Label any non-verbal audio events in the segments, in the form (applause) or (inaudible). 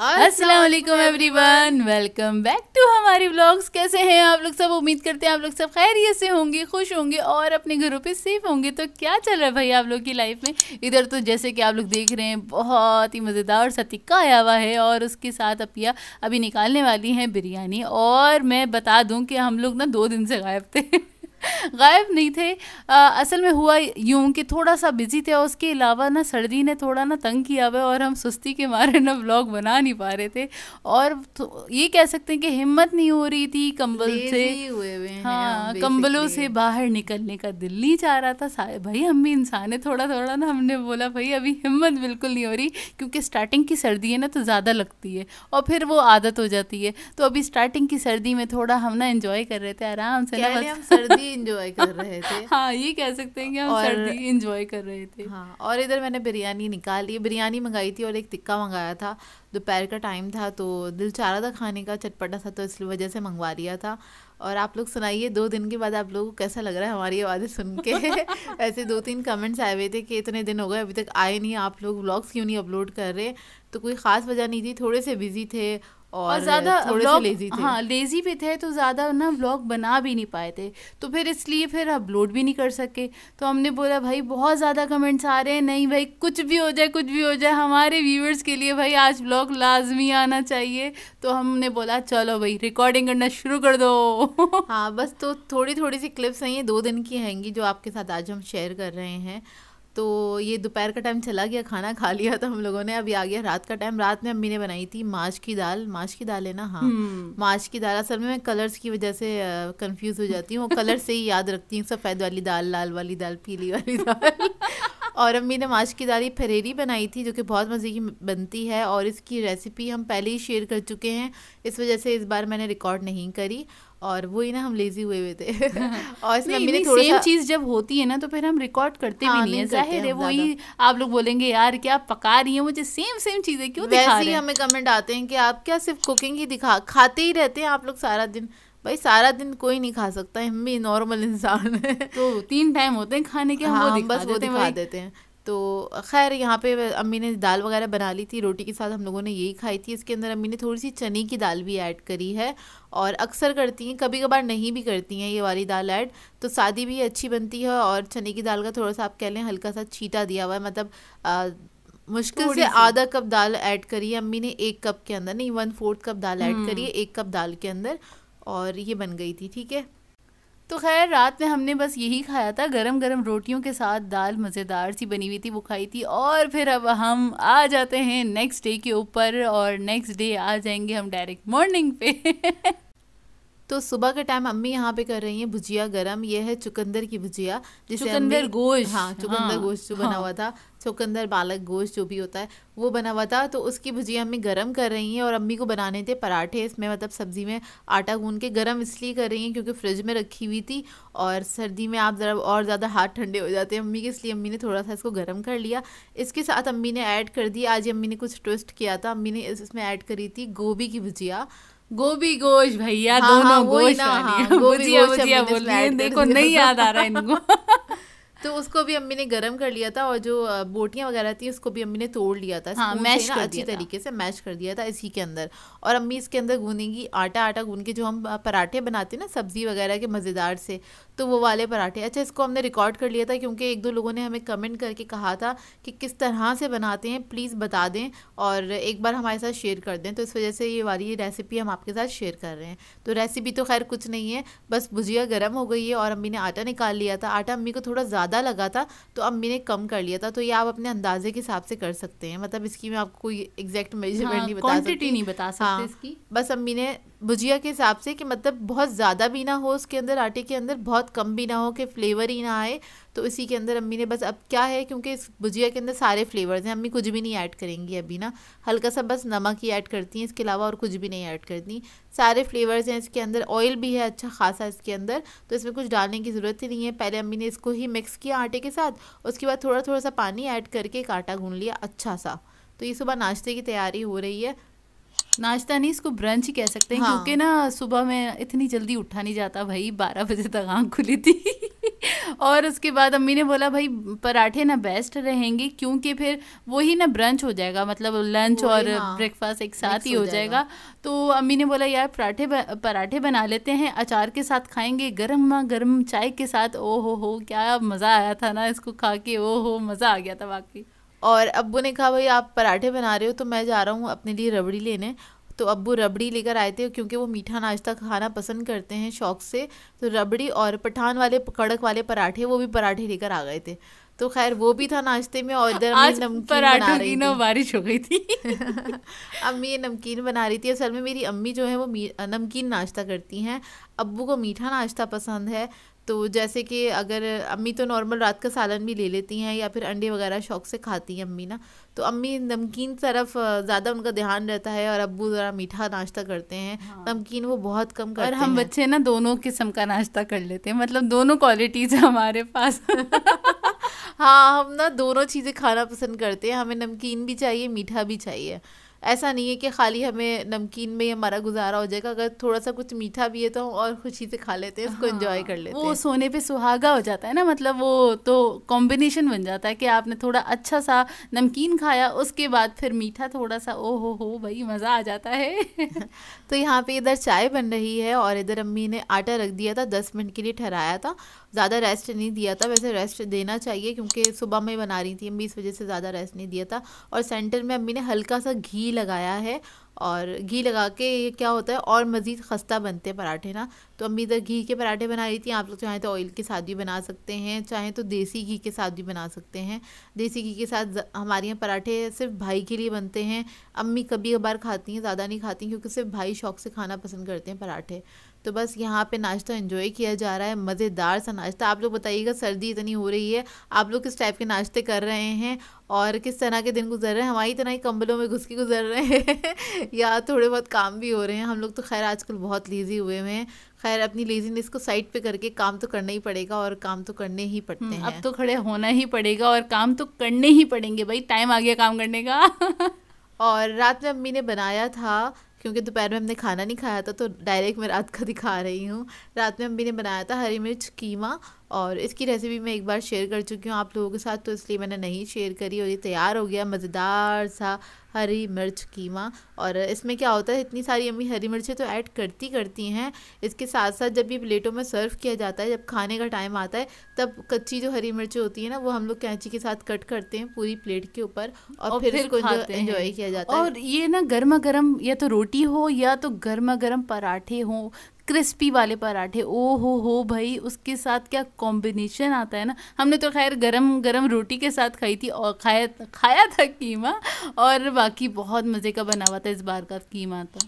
असलम वन welcome back to हमारे blogs कैसे हैं आप लोग सब उम्मीद करते हैं आप लोग सब खैरियत से होंगे खुश होंगे और अपने घरों पे सेफ होंगे तो क्या चल रहा है भाई आप लोग की लाइफ में इधर तो जैसे कि आप लोग देख रहे हैं बहुत ही मज़ेदार सा तिक्का आया हुआ है और उसके साथ अपिया अभी निकालने वाली हैं बिरयानी और मैं बता दूँ कि हम लोग ना दो दिन से गायब थे (laughs) गायब नहीं थे आ, असल में हुआ यूं कि थोड़ा सा बिजी थे और उसके अलावा ना सर्दी ने थोड़ा ना तंग किया हुआ और हम सुस्ती के मारे ना ब्लॉग बना नहीं पा रहे थे और तो ये कह सकते हैं कि हिम्मत नहीं हो रही थी कंबल से हाँ कंबलों से बाहर निकलने का दिल नहीं चाह रहा था भाई हम भी इंसान है थोड़ा थोड़ा ना हमने बोला भाई अभी हिम्मत बिल्कुल नहीं हो रही क्योंकि स्टार्टिंग की सर्दी है ना तो ज़्यादा लगती है और फिर वो आदत हो जाती है तो अभी स्टार्टिंग की सर्दी में थोड़ा हम ना इंजॉय कर रहे थे आराम से ना सर्दी (laughs) इंजॉय कर रहे थे (laughs) हाँ ये कह सकते हैं कि हम सर्दी इंजॉय कर रहे थे हाँ और इधर मैंने बिरयानी निकाली बिरयानी मंगाई थी और एक टिक्का मंगाया था दोपहर का टाइम था तो दिल चाह रहा था खाने का चटपटा था तो इसलिए वजह से मंगवा लिया था और आप लोग सुनाइए दो दिन के बाद आप लोगों को कैसा लग रहा है हमारी आवाज़ें सुन के (laughs) ऐसे दो तीन कमेंट्स आए हुए थे कि इतने दिन हो गए अभी तक आए नहीं आप लोग व्लॉग्स क्यों नहीं अपलोड कर रहे तो कोई ख़ास वजह नहीं थी थोड़े से बिजी थे और, और ज़्यादा व्लॉग लेजी थे हाँ लेज़ी भी थे तो ज़्यादा ना व्लॉग बना भी नहीं पाए थे तो फिर इसलिए फिर अपलोड भी नहीं कर सके तो हमने बोला भाई बहुत ज़्यादा कमेंट्स आ रहे हैं नहीं भाई कुछ भी हो जाए कुछ भी हो जाए हमारे व्यूअर्स के लिए भाई आज व्लॉग लाजमी आना चाहिए तो हमने बोला चलो भाई रिकॉर्डिंग करना शुरू कर दो हाँ बस तो थोड़ी थोड़ी सी क्लिप्स हैं ये दो दिन की हैंगी जो आपके साथ आज हम शेयर कर रहे हैं तो ये दोपहर का टाइम चला गया खाना खा लिया तो हम लोगों ने अभी आ गया रात का टाइम रात में अम्मी ने बनाई थी माछ की दाल माछ की दाल है ना हाँ हम्म। माछ की दाल असल में मैं कलर्स की वजह से कंफ्यूज हो जाती हूँ कलर से ही याद रखती हूँ सफ़ेद वाली दाल लाल वाली दाल पीली वाली दाल और अम्मी ने माश की दाली फरेरी बनाई थी जो कि बहुत मज़े की बनती है और इसकी रेसिपी हम पहले ही शेयर कर चुके हैं इस वजह से इस बार मैंने रिकॉर्ड नहीं करी और वो ही ना हम लेजी हुए हुए थे (laughs) और इसमें नहीं, नहीं, थोड़ा सेम चीज जब होती है ना तो फिर हम रिकॉर्ड करते हाँ, भी नहीं, नहीं है जाहिर है वही आप लोग बोलेंगे यार क्या पका रही है मुझे सेम सेम चीजें क्यों वैसे दिखा रहे ही हमें कमेंट आते हैं कि आप क्या सिर्फ कुकिंग ही दिखा खाते ही रहते हैं आप लोग सारा दिन भाई सारा दिन कोई नहीं खा सकता हम भी नॉर्मल इंसान है तो तीन टाइम होते हैं खाने के हाँ, हम बस वो दिखा देते हैं तो खैर यहाँ पे अम्मी ने दाल वगैरह बना ली थी रोटी के साथ हम लोगों ने यही खाई थी इसके अंदर अम्मी ने थोड़ी सी चने की दाल भी ऐड करी है और अक्सर करती हैं कभी कभार नहीं भी करती हैं ये वाली दाल ऐड तो सादी भी अच्छी बनती है और चने की दाल का थोड़ा सा आप कह लें हल्का सा छीटा दिया हुआ है मतलब मुश्किल से आधा कप दाल ऐड करी है अम्मी ने एक कप के अंदर नहीं वन फोर्थ कप दाल ऐड करी है हम्म। एक कप दाल के अंदर और ये बन गई थी ठीक है तो खैर रात में हमने बस यही खाया था गरम गरम रोटियों के साथ दाल मज़ेदार सी बनी हुई थी वो खाई थी और फिर अब हम आ जाते हैं नेक्स्ट डे के ऊपर और नेक्स्ट डे आ जाएंगे हम डायरेक्ट मॉर्निंग पे (laughs) तो सुबह के टाइम अम्मी यहाँ पे कर रही हैं भुजिया गरम ये है चुकंदर की भुजिया जिसे चुकंदर गोश्त हाँ चुकंदर हाँ, गोश्त जो बना हाँ। हुआ था चुकंदर बालक गोश्त जो भी होता है वो बना हुआ था तो उसकी भुजिया अम्मी गर्म कर रही हैं और अम्मी को बनाने थे पराठे इसमें मतलब सब्जी में आटा गूंद के गर्म इसलिए कर रही हैं क्योंकि फ्रिज में रखी हुई थी और सर्दी में आप ज़रा और ज़्यादा हाथ ठंडे हो जाते हैं अम्मी के इसलिए अम्मी ने थोड़ा सा इसको गर्म कर लिया इसके साथ अम्मी ने ऐड कर दी आज अम्मी ने कुछ ट्विस्ट किया था अम्मी ने इसमें ऐड करी थी गोभी की भुजिया गोभी गोश भैया हाँ, हाँ दोनों हाँ, गोश हाँ, गोभी गोश देखो नहीं याद आ रहा है इनको तो उसको भी अम्मी ने गर्म कर लिया था और जो बोटियाँ वगैरह थी उसको भी अम्मी ने तोड़ लिया था हाँ, मैश कर अच्छी तरीके से मैश कर दिया था इसी के अंदर और अम्मी इसके अंदर गूनेंगी आटा आटा गून के जो हम पराठे बनाते हैं ना सब्जी वगैरह के मज़ेदार से तो वो वाले पराठे अच्छा इसको हमने रिकॉर्ड कर लिया था क्योंकि एक दो लोगों ने हमें कमेंट करके कहा था कि किस तरह से बनाते हैं प्लीज़ बता दें और एक बार हमारे साथ शेयर कर दें तो इस वजह से ये वाली रेसिपी हम आपके साथ शेयर कर रहे हैं तो रेसिपी तो खैर कुछ नहीं है बस भुजिया गर्म हो गई है और अम्मी ने आटा निकाल लिया था आटा अम्मी को थोड़ा ज़्यादा ज़्यादा लगा था तो अब मैंने कम कर लिया था तो ये आप अपने अंदाजे के हिसाब से कर सकते हैं मतलब इसकी मैं आपको कोई एग्जैक्ट मेजरमेंट हाँ, नहीं बता सकती नहीं बता सकते हाँ, इसकी बस अम्मी ने भुजिया के हिसाब से कि मतलब बहुत ज़्यादा भी ना हो उसके अंदर आटे के अंदर बहुत कम भी ना हो कि फ्लेवर ही ना आए तो इसी के अंदर अम्मी ने बस अब क्या है क्योंकि इस भुजिया के अंदर सारे फ्लेवर्स हैं अम्मी कुछ भी नहीं ऐड करेंगी अभी ना हल्का सा बस नमक ही ऐड करती हैं इसके अलावा और कुछ भी नहीं ऐड करती सारे फ्लेवर्स हैं इसके अंदर ऑयल भी है अच्छा खासा इसके अंदर तो इसमें कुछ डालने की ज़रूरत ही नहीं है पहले अम्मी ने इसको ही मिक्स किया आटे के साथ उसके बाद थोड़ा थोड़ा सा पानी ऐड करके एक आटा गूँध लिया अच्छा सा तो ये सुबह नाश्ते की तैयारी हो रही है नाश्ता नहीं इसको ब्रंच ही कह सकते हैं हाँ। क्योंकि ना सुबह में इतनी जल्दी उठा नहीं जाता भाई बारह बजे तक आँख खुली थी (laughs) और उसके बाद अम्मी ने बोला भाई पराठे ना बेस्ट रहेंगे क्योंकि फिर वही ना ब्रंच हो जाएगा मतलब लंच और हाँ। ब्रेकफास्ट एक साथ ही हो जाएगा तो अम्मी ने बोला यार पराठे पराठे बना लेते हैं अचार के साथ खाएंगे गर्म गर्म चाय के साथ ओ हो हो क्या मज़ा आया था ना इसको खा के ओ हो मज़ा आ गया था वाकई और अब्बू ने कहा भाई आप पराठे बना रहे हो तो मैं जा रहा हूँ अपने लिए रबड़ी लेने तो अब्बू रबड़ी लेकर आए थे क्योंकि वो मीठा नाश्ता खाना पसंद करते हैं शौक से तो रबड़ी और पठान वाले कड़क वाले पराठे वो भी पराठे लेकर आ गए थे तो खैर वो भी था नाश्ते में और इधर आज पराठों की ना बारिश हो गई थी (laughs) अम्मी ये नमकीन बना रही थी असल में मेरी अम्मी जो है वो नमकीन नाश्ता करती हैं अब्बू को मीठा नाश्ता पसंद है तो जैसे कि अगर अम्मी तो नॉर्मल रात का सालन भी ले लेती हैं या फिर अंडे वगैरह शौक से खाती हैं अम्मी ना तो अम्मी नमकीन तरफ ज़्यादा उनका ध्यान रहता है और अबू ज़रा मीठा नाश्ता करते हैं हाँ। नमकीन वो बहुत कम करते और हम हैं। बच्चे ना दोनों किस्म का नाश्ता कर लेते हैं मतलब दोनों क्वालिटीज़ हमारे पास (laughs) हाँ हम ना दोनों चीज़ें खाना पसंद करते हैं हमें नमकीन भी चाहिए मीठा भी चाहिए ऐसा नहीं है कि खाली हमें नमकीन में ही हमारा गुजारा हो जाएगा अगर थोड़ा सा कुछ मीठा भी है तो हम और खुशी से खा लेते हैं इसको हाँ, कर लेते हैं वो सोने पे सुहागा हो जाता है ना मतलब वो तो कॉम्बिनेशन बन जाता है कि आपने थोड़ा अच्छा सा नमकीन खाया उसके बाद फिर मीठा थोड़ा सा ओ हो हो भाई मज़ा आ जाता है (laughs) तो यहाँ पे इधर चाय बन रही है और इधर अम्मी ने आटा रख दिया था दस मिनट के लिए ठहराया था ज़्यादा रेस्ट नहीं दिया था वैसे रेस्ट देना चाहिए क्योंकि सुबह में बना रही थी अम्मी इस वजह से ज़्यादा रेस्ट नहीं दिया था और सेंटर में अम्मी ने हल्का सा घी घी लगाया है और घी लगा के ये क्या होता है और मज़ीद खस्ता बनते हैं पराठे ना तो अम्मी इधर घी के पराठे बना रही थी आप लोग चाहें तो ऑयल के साथ भी बना सकते हैं चाहें तो देसी घी के साथ भी बना सकते हैं देसी घी के साथ हमारे यहाँ पराठे सिर्फ भाई के लिए बनते हैं अम्मी कभी कभार खाती हैं ज़्यादा नहीं खाती क्योंकि सिर्फ भाई शौक से खाना पसंद करते हैं पराठे तो बस यहाँ पे नाश्ता इन्जॉय किया जा रहा है मज़ेदार सा नाश्ता आप लोग बताइएगा सर्दी इतनी हो रही है आप लोग किस टाइप के नाश्ते कर रहे हैं और किस तरह के दिन गुजर रहे हैं हमारी तरह ही कंबलों में घुस के गुजर रहे हैं (laughs) या थोड़े बहुत काम भी हो रहे हैं हम लोग तो खैर आजकल बहुत लेज़ी हुए हुए हैं खैर अपनी लेजीनेस को साइड पे करके काम तो करना ही पड़ेगा और काम तो करने ही पड़ते हम्म, हैं अब तो खड़े होना ही पड़ेगा और काम तो करने ही पड़ेंगे भाई टाइम आ गया काम करने का (laughs) और रात में अम्मी ने बनाया था क्योंकि दोपहर में हमने खाना नहीं खाया था तो डायरेक्ट मैं रात का दिखा रही हूँ रात में अम्मी ने बनाया था हरी मिर्च कीमा और इसकी रेसिपी मैं एक बार शेयर कर चुकी हूँ आप लोगों के साथ तो इसलिए मैंने नहीं शेयर करी और ये तैयार हो गया मज़ेदार सा हरी मिर्च कीमा और इसमें क्या होता है इतनी सारी अम्मी हरी मिर्चें तो ऐड करती करती हैं इसके साथ साथ जब ये प्लेटों में सर्व किया जाता है जब खाने का टाइम आता है तब कच्ची जो हरी मिर्चें होती है ना वो हम लोग कैंची के साथ कट करते हैं पूरी प्लेट के ऊपर और, और फिर इसको एंजॉय किया जाता है और ये ना गर्मा गर्म या तो रोटी हो या तो गर्मा गर्म पराठे हों क्रिस्पी वाले पराठे ओ हो हो भाई उसके साथ क्या कॉम्बिनेशन आता है ना हमने तो खैर गरम गरम रोटी के साथ खाई थी और खाया खाया था कीमा और बाकी बहुत मज़े का बना हुआ था इस बार का कीमा तो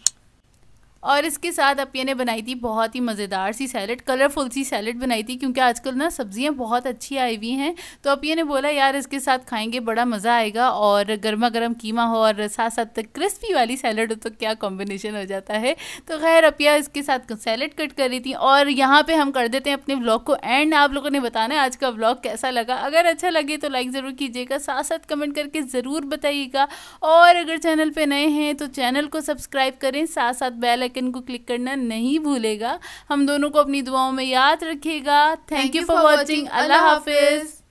और इसके साथ अपिया ने बनाई थी बहुत ही मज़ेदार सी सैलड कलरफुल सी सैलड बनाई थी क्योंकि आजकल ना सब्ज़ियाँ बहुत अच्छी आई हुई हैं तो अपिया ने बोला यार इसके साथ खाएंगे बड़ा मज़ा आएगा और गर्मा गर्म कीमा हो और साथ साथ क्रिस्पी वाली सैलड हो तो क्या कॉम्बिनेशन हो जाता है तो खैर अपिया इसके साथ सैलड कट कर रही थी और यहाँ पर हम कर देते हैं अपने ब्लॉग को एंड आप लोगों ने बताना आज का ब्लॉग कैसा लगा अगर अच्छा लगे तो लाइक ज़रूर कीजिएगा साथ साथ कमेंट करके ज़रूर बताइएगा और अगर चैनल पर नए हैं तो चैनल को सब्सक्राइब करें साथ साथ बेल आइकन को क्लिक करना नहीं भूलेगा हम दोनों को अपनी दुआओं में याद रखेगा थैंक यू फॉर वॉचिंग अल्लाह हाफिज़